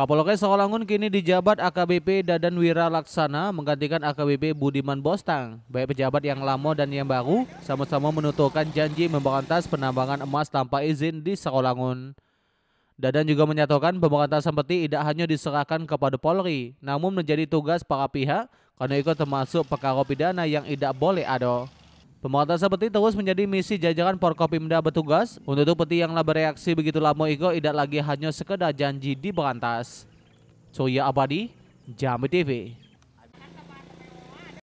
Kapolres Sokolangun kini dijabat AKBP Dadan Wira Laksana menggantikan AKBP Budiman Bostang. Baik pejabat yang lama dan yang baru sama-sama menuturkan janji memberantas penambangan emas tanpa izin di Sokolangun. Dadan juga menyatakan pemberantasan peti tidak hanya diserahkan kepada Polri, namun menjadi tugas para pihak karena ikut termasuk perkara pidana yang tidak boleh ada. Pemuatan seperti terus menjadi misi jajaran Porkopimda bertugas. Untuk itu peti yang bereaksi begitu lama itu tidak lagi hanya sekedar janji di berantas. Surya Abadi, Jambi TV.